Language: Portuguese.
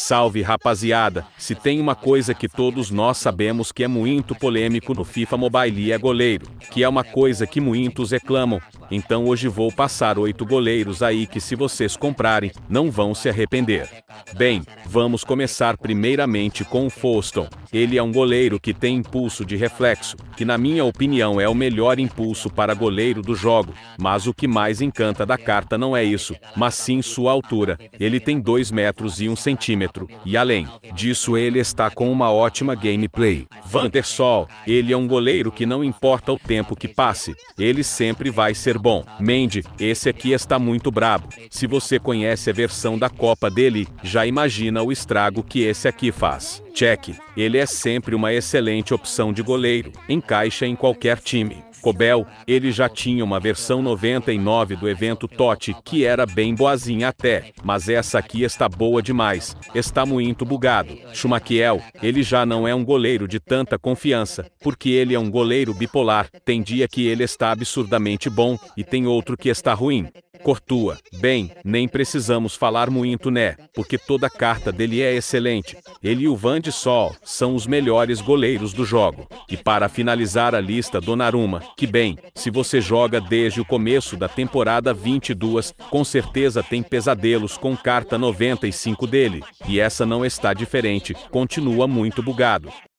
Salve rapaziada, se tem uma coisa que todos nós sabemos que é muito polêmico no FIFA Mobile é goleiro, que é uma coisa que muitos reclamam, então hoje vou passar oito goleiros aí que se vocês comprarem, não vão se arrepender. Bem, Vamos começar primeiramente com o Foston. Ele é um goleiro que tem impulso de reflexo, que na minha opinião é o melhor impulso para goleiro do jogo. Mas o que mais encanta da carta não é isso, mas sim sua altura. Ele tem 2 metros e 1 um centímetro, e além disso ele está com uma ótima gameplay. Vandersol, ele é um goleiro que não importa o tempo que passe, ele sempre vai ser bom. Mendy, esse aqui está muito brabo. Se você conhece a versão da Copa dele, já imagina o estrago que esse aqui faz. Check, ele é sempre uma excelente opção de goleiro, encaixa em qualquer time. Cobel, ele já tinha uma versão 99 do evento Tote, que era bem boazinha até, mas essa aqui está boa demais, está muito bugado. Schumachiel, ele já não é um goleiro de tanta confiança, porque ele é um goleiro bipolar, tem dia que ele está absurdamente bom, e tem outro que está ruim. Cortua, bem, nem precisamos falar muito né, porque toda a carta dele é excelente. Ele e o Van de Sol são os melhores goleiros do jogo. E para finalizar a lista Donnarumma, que bem, se você joga desde o começo da temporada 22, com certeza tem pesadelos com carta 95 dele, e essa não está diferente, continua muito bugado.